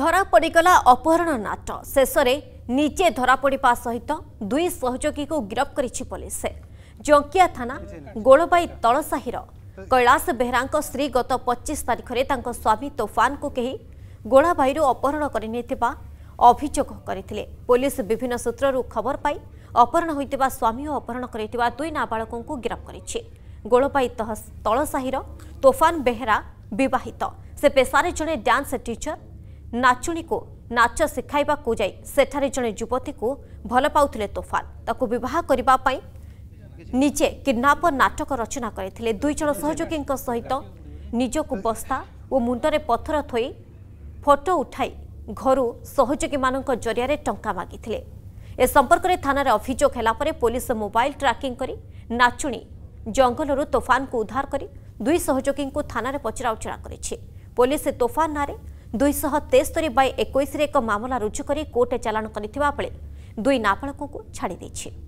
ଧରା ପଡ଼ିଗଲା ଅପହରଣ ନାଟ ଶେଷରେ ନିଜେ ଧରା ପଡ଼ିବା ସହିତ ଦୁଇ ସହଯୋଗୀକୁ ଗିରଫ କରିଛି ପୋଲିସ ଜଙ୍କିଆ ଥାନା ଗୋଳବାଇ ତଳସାହିର କୈଳାସ ବେହେରାଙ୍କ ସ୍ତ୍ରୀ ଗତ ପଚିଶ ତାରିଖରେ ତାଙ୍କ ସ୍ୱାମୀ ତୋଫାନଙ୍କୁ କେହି ଗୋଳାବାଇରୁ ଅପହରଣ କରିନେଇଥିବା ଅଭିଯୋଗ କରିଥିଲେ ପୋଲିସ ବିଭିନ୍ନ ସୂତ୍ରରୁ ଖବର ପାଇ ଅପହରଣ ହୋଇଥିବା ସ୍ୱାମୀ ଓ ଅପହରଣ କରିଥିବା ଦୁଇ ନାବାଳକଙ୍କୁ ଗିରଫ କରିଛି ଗୋଳବାଇ ତଳସାହିର ତୋଫାନ ବେହେରା ବିବାହିତ ସେ ପେଶାରେ ଜଣେ ଡ୍ୟାନ୍ସ ଟିଚର ନାଚୁଣୀକୁ ନାଚ ଶିଖାଇବାକୁ ଯାଇ ସେଠାରେ ଜଣେ ଯୁବତୀକୁ ଭଲ ପାଉଥିଲେ ତୋଫାନ ତାକୁ ବିବାହ କରିବା ପାଇଁ ନିଜେ କିଡ୍ନାପର ନାଟକ ରଚନା କରିଥିଲେ ଦୁଇ ଜଣ ସହଯୋଗୀଙ୍କ ସହିତ ନିଜକୁ ବସ୍ତା ଓ ମୁଣ୍ଡରେ ପଥର ଥୋଇ ଫଟୋ ଉଠାଇ ଘରୁ ସହଯୋଗୀମାନଙ୍କ ଜରିଆରେ ଟଙ୍କା ମାଗିଥିଲେ ଏ ସମ୍ପର୍କରେ ଥାନାରେ ଅଭିଯୋଗ ହେଲା ପରେ ପୋଲିସ ମୋବାଇଲ ଟ୍ରାକିଂ କରି ନାଚୁଣୀ ଜଙ୍ଗଲରୁ ତୋଫାନକୁ ଉଦ୍ଧାର କରି ଦୁଇ ସହଯୋଗୀଙ୍କୁ ଥାନାରେ ପଚରାଉଚରା କରିଛି ପୋଲିସ ତୋଫାନ ନାଁରେ ଦୁଇଶହ ତେସ୍ତରି ବାଇ ଏକୋଇଶରେ ଏକ ମାମଲା ରୁଜୁ କରି କୋର୍ଟରେ ଚାଲାଣ କରିଥିବା ବେଳେ ଦୁଇ ନାବାଳକଙ୍କୁ ଛାଡ଼ି